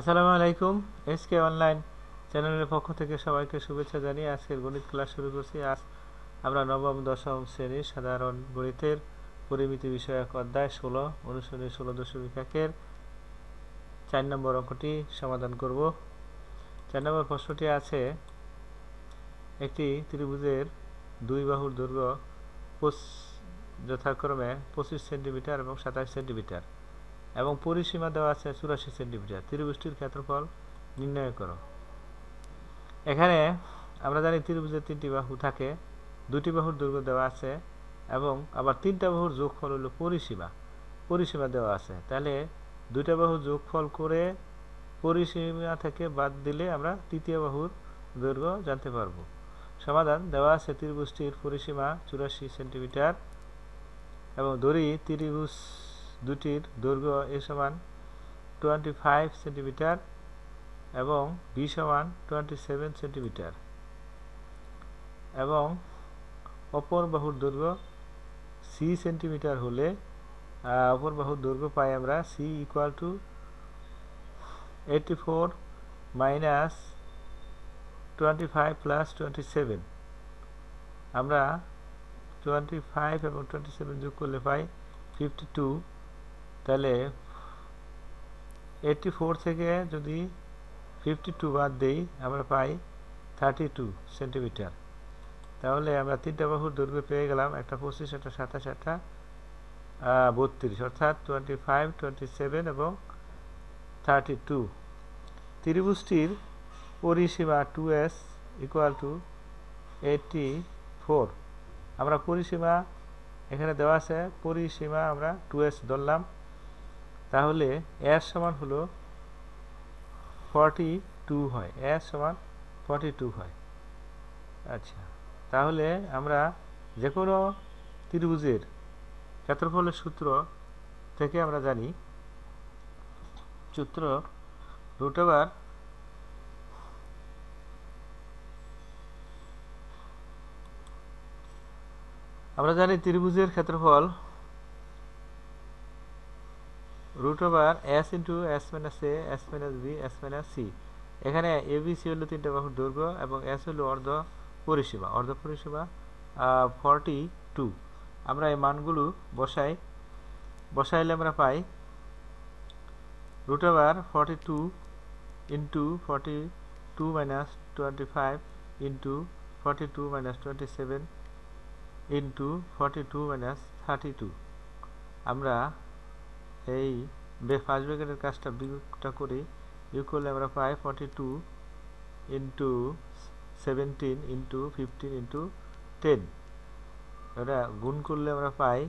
আসসালামু আলাইকুম SK online চ্যানেলের পক্ষ থেকে সবাইকে শুভেচ্ছা জানিয়ে আজকের গণিত ক্লাস শুরু করছি আজ আমরা নবম দশম শ্রেণীর সাধারণ গণিতের পরিমিতি বিষয়ক অধ্যায় ষোলো অনুসরণের ষোলো দশমিক একের চার নম্বর অঙ্কটি সমাধান করব চার নম্বর প্রশ্নটি আছে একটি ত্রিভুজের দুই বাহুর দৈর্ঘ্য যথাক্রমে পঁচিশ সেন্টিমিটার এবং সাতাশ সেন্টিমিটার এবং পরিসীমা দেওয়া আছে চুরাশি সেন্টিমিটার ত্রিভুষ্টির ক্ষেত্রফল নির্ণয় করো এখানে আমরা জানি ত্রিভুজের তিনটি বাহু থাকে দুটি বাহুর দুর্গ দেওয়া আছে এবং আবার তিনটা বাহুর যোগফল হলো পরিসীমা পরিসীমা দেওয়া আছে তাহলে দুইটা বাহু যোগফল করে পরিসীমা থেকে বাদ দিলে আমরা তৃতীয় বাহুর দৈর্ঘ্য জানতে পারবো সমাধান দেওয়া আছে ত্রিভুষ্টির পরিসীমা চুরাশি সেন্টিমিটার এবং দড়ি ত্রিভুষ দুটির দৈর্ঘ্য এ সমান টোয়েন্টি ফাইভ সেন্টিমিটার এবং বি সমান টোয়েন্টি সেভেন সেন্টিমিটার এবং অপর বাহুর দৈর্ঘ্য সি সেন্টিমিটার হলে অপর বাহুর দৈর্ঘ্য পাই আমরা C equal to eighty four minus twenty five plus twenty seven আমরা টোয়েন্টি ফাইভ এবং টোয়েন্টি সেভেন যোগ করলে পাই ফিফটি টু তাহলে এইটটি ফোর থেকে যদি ফিফটি টু বাদ দিই আমরা পাই থার্টি টু সেন্টিমিটার তাহলে আমরা তিনটা বাহুর দৈর্ঘ্য পেয়ে গেলাম একটা পঁচিশ একটা সাতাশ একটা বত্রিশ অর্থাৎ টোয়েন্টি ফাইভ টোয়েন্টি সেভেন এবং থার্টি টু ত্রিভুজটির পরিসীমা two S equal to eighty four আমরা পরিসীমা এখানে দেওয়া আছে পরিসীমা আমরা টু এস ধরলাম তাহলে এস সমান হলো ফর্টি টু হয় এস সমান ফর্টি টু হয় আচ্ছা তাহলে আমরা যে কোনো ত্রিভুজের ক্ষেত্রফলের সূত্র থেকে আমরা জানি সূত্র রুট ওভার আমরা জানি ত্রিভুজের ক্ষেত্রফল root over S into S minus A S minus B S minus C এখানে এ বি সি হলো তিনটা বাহুর দৈর্ঘ্য এবং এস হলো অর্ধ পরিষেবা অর্ধ পরিষেবা ফর্টি টু আমরা এই মানগুলো বসাই বসাইলে আমরা পাই root over forty two into forty two minus twenty five into forty two minus twenty seven into forty two minus thirty two আমরা এই ফার্স্ট ব্র্যাকেটের কাজটা বিয়োগটা করে বিয়োগ করলে আমরা পাই forty two into seventeen into fifteen into ten এটা গুণ করলে আমরা পাই